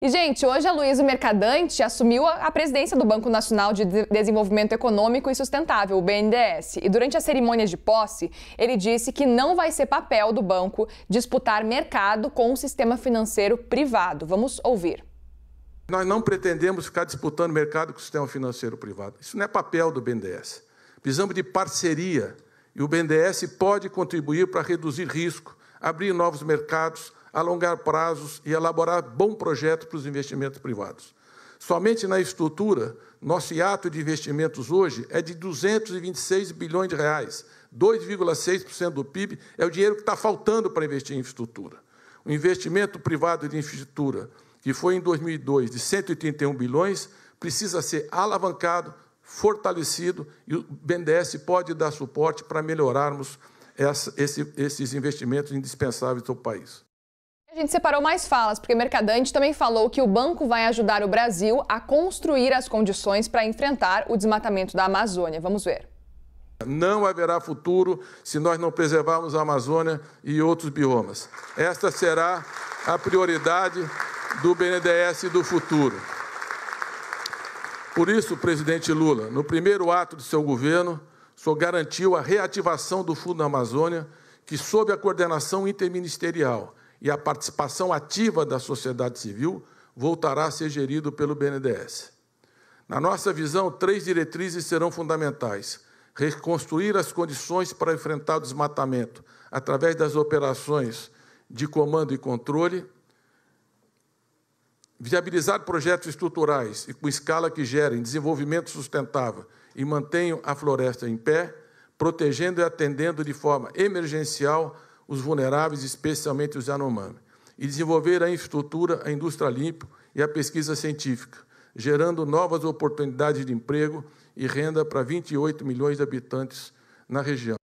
E, gente, hoje a Luísa Mercadante assumiu a presidência do Banco Nacional de Desenvolvimento Econômico e Sustentável, o BNDES. E durante a cerimônia de posse, ele disse que não vai ser papel do banco disputar mercado com o sistema financeiro privado. Vamos ouvir. Nós não pretendemos ficar disputando mercado com o sistema financeiro privado. Isso não é papel do BNDES. Precisamos de parceria e o BNDES pode contribuir para reduzir risco abrir novos mercados, alongar prazos e elaborar bom projeto para os investimentos privados. Somente na estrutura, nosso hiato de investimentos hoje é de 226 bilhões de reais. 2,6% do PIB é o dinheiro que está faltando para investir em infraestrutura. O investimento privado de infraestrutura, que foi em 2002 de 131 bilhões, precisa ser alavancado, fortalecido e o BNDES pode dar suporte para melhorarmos essa, esse, esses investimentos indispensáveis para o país. A gente separou mais falas, porque Mercadante também falou que o banco vai ajudar o Brasil a construir as condições para enfrentar o desmatamento da Amazônia. Vamos ver. Não haverá futuro se nós não preservarmos a Amazônia e outros biomas. Esta será a prioridade do BNDES do futuro. Por isso, presidente Lula, no primeiro ato de seu governo, só garantiu a reativação do Fundo da Amazônia, que, sob a coordenação interministerial e a participação ativa da sociedade civil, voltará a ser gerido pelo BNDES. Na nossa visão, três diretrizes serão fundamentais: reconstruir as condições para enfrentar o desmatamento através das operações de comando e controle, Viabilizar projetos estruturais e com escala que gerem desenvolvimento sustentável e mantenham a floresta em pé, protegendo e atendendo de forma emergencial os vulneráveis, especialmente os Yanomami. E desenvolver a infraestrutura, a indústria limpa e a pesquisa científica, gerando novas oportunidades de emprego e renda para 28 milhões de habitantes na região.